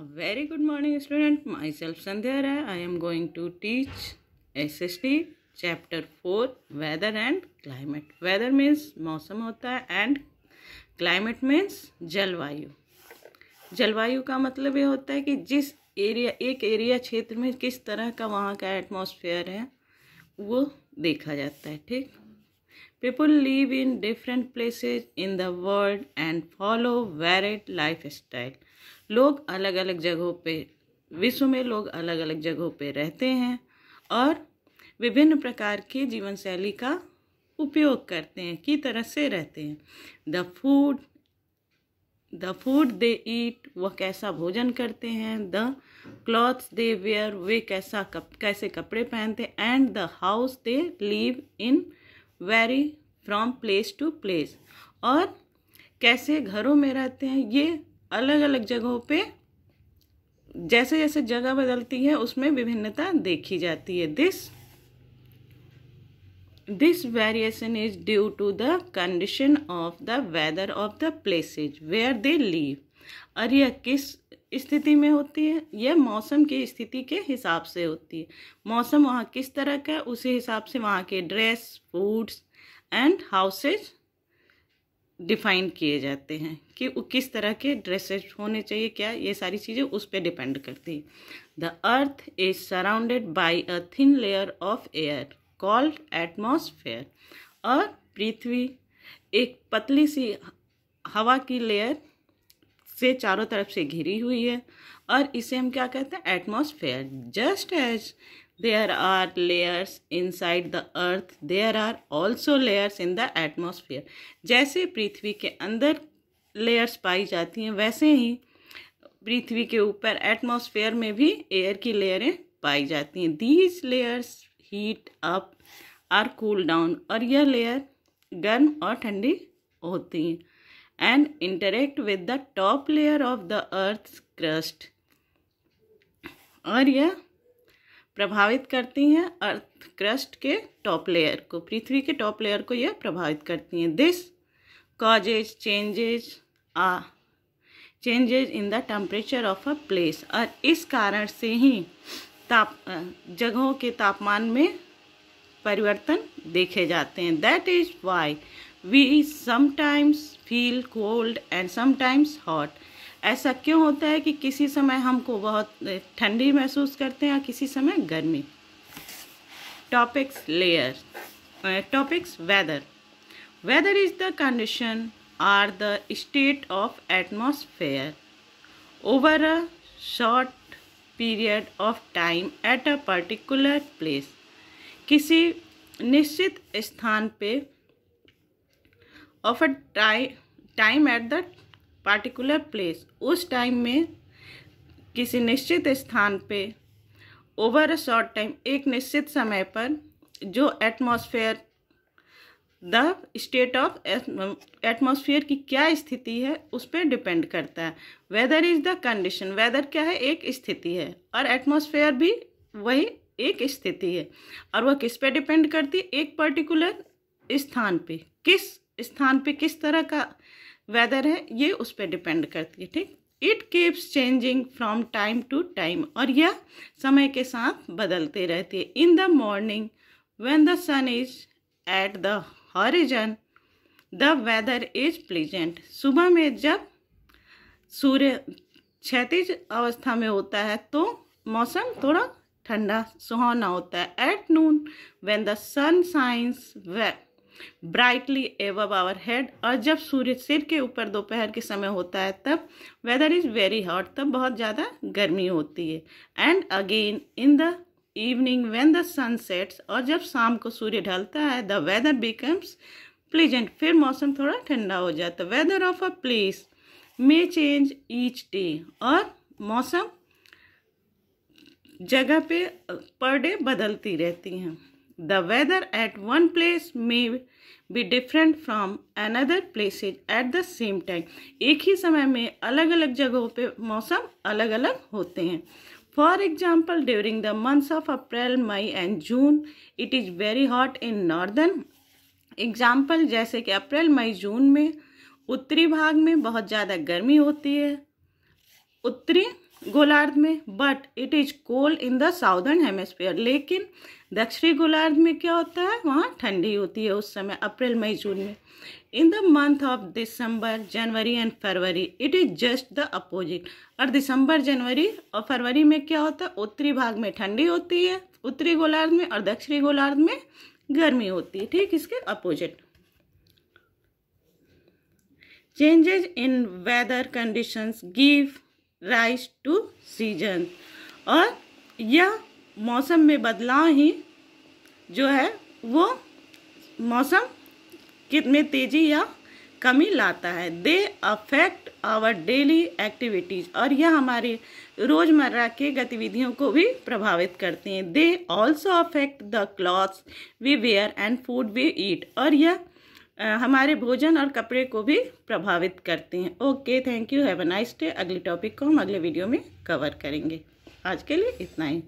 A very good morning student. Myself Sandhya Rai. I am going to teach SST chapter 4 weather and climate. Weather means मौसम होता है and climate means जलवायु जलवायु का मतलब ये होता है कि जिस area एक area क्षेत्र में किस तरह का वहाँ का atmosphere है वो देखा जाता है ठीक people live in different places in the world and follow varied lifestyle लोग अलग अलग जगहों पे विश्व में लोग अलग अलग जगहों पे रहते हैं और विभिन्न प्रकार के जीवन शैली का उपयोग करते हैं की तरह से रहते हैं the food the food they eat वह कैसा भोजन करते हैं द क्लॉथ्स दे वेयर वे कैसा कप, कैसे कपड़े पहनते and the house they live in vary from place to place और कैसे घरों में रहते हैं ये अलग अलग जगहों पे जैसे जैसे जगह बदलती है उसमें विभिन्नता देखी जाती है this this variation is due to the condition of the weather of the places where they live और यह किस स्थिति में होती है यह मौसम की स्थिति के हिसाब से होती है मौसम वहाँ किस तरह का है उसी हिसाब से वहाँ के dress foods and houses define किए जाते हैं कि वो किस तरह के ड्रेसेज होने चाहिए क्या ये सारी चीज़ें उस पर डिपेंड करती है the earth is surrounded by a thin layer of air called atmosphere और पृथ्वी एक पतली सी हवा की लेयर से चारों तरफ से घिरी हुई है और इसे हम क्या कहते हैं atmosphere just as there are layers inside the earth there are also layers in the atmosphere जैसे पृथ्वी के अंदर layers पाई जाती हैं वैसे ही पृथ्वी के ऊपर एटमॉस्फेयर में भी एयर की लेयरें पाई जाती हैं these layers heat up or cool down और यह लेयर गर्म और ठंडी होती हैं and interact with the top layer of the earth crust और यह प्रभावित करती हैं अर्थ क्रस्ट के टॉप लेयर को पृथ्वी के टॉप लेयर को यह प्रभावित करती हैं this causes changes uh changes in the temperature of a place और इस कारण से ही ताप जगहों के तापमान में परिवर्तन देखे जाते हैं that is why we sometimes feel cold and sometimes hot ऐसा क्यों होता है कि किसी समय हमको बहुत ठंडी महसूस करते हैं और किसी समय गर्मी topics layer topics weather weather is the condition or the state of atmosphere over a short period of time at a particular place किसी निश्चित स्थान पे of a time at the particular place उस टाइम में किसी निश्चित स्थान पे ओवर अ शॉर्ट टाइम एक निश्चित समय पर जो atmosphere the state of atmosphere की क्या स्थिति है उस पर डिपेंड करता है weather is the condition weather क्या है एक स्थिति है और एटमॉस्फेयर भी वही एक स्थिति है और वह किस पे डिपेंड करती है एक पर्टिकुलर स्थान पे किस स्थान पे किस तरह का वेदर है ये उस पर डिपेंड करती है ठीक it keeps changing from time to time और यह समय के साथ बदलते रहती है in the morning when the sun is at the horizon the weather is pleasant सुबह में जब सूर्य क्षतिज अवस्था में होता है तो मौसम थोड़ा ठंडा सुहावना होता है at noon when the sun shines brightly above our head और जब सूर्य सिर के ऊपर दोपहर के समय होता है तब वेदर इज़ वेरी हॉट तब बहुत ज़्यादा गर्मी होती है and again in the evening when the sun sets और जब शाम को सूर्य ढलता है द वेदर बिकम्स प्लीजेंट फिर मौसम थोड़ा ठंडा हो जाता है weather of a place may change each day और मौसम जगह पे पर डे बदलती रहती हैं The weather at one place may be different from another places at the same time. एक ही समय में अलग अलग जगहों पे मौसम अलग अलग होते हैं For example, during the months of April, May and June, it is very hot in northern. Example जैसे कि अप्रैल मई जून में उत्तरी भाग में बहुत ज़्यादा गर्मी होती है उत्तरी गोलार्ध में but it is cold in the southern hemisphere लेकिन दक्षिणी गोलार्ध में क्या होता है वहाँ ठंडी होती है उस समय अप्रैल मई जून में in the month of December January and February it is just the opposite और दिसंबर जनवरी और फरवरी में क्या होता है उत्तरी भाग में ठंडी होती है उत्तरी गोलार्ध में और दक्षिणी गोलार्ध में गर्मी होती है ठीक इसके opposite changes in weather conditions give rise to season और यह मौसम में बदलाव ही जो है वो मौसम कितने तेज़ी या कमी लाता है they affect our daily activities और यह हमारे रोज़मर्रा के गतिविधियों को भी प्रभावित करते हैं they also affect the clothes we wear and food we eat और यह हमारे भोजन और कपड़े को भी प्रभावित करती हैं okay thank you have a nice day अगले टॉपिक को हम अगले वीडियो में कवर करेंगे आज के लिए इतना ही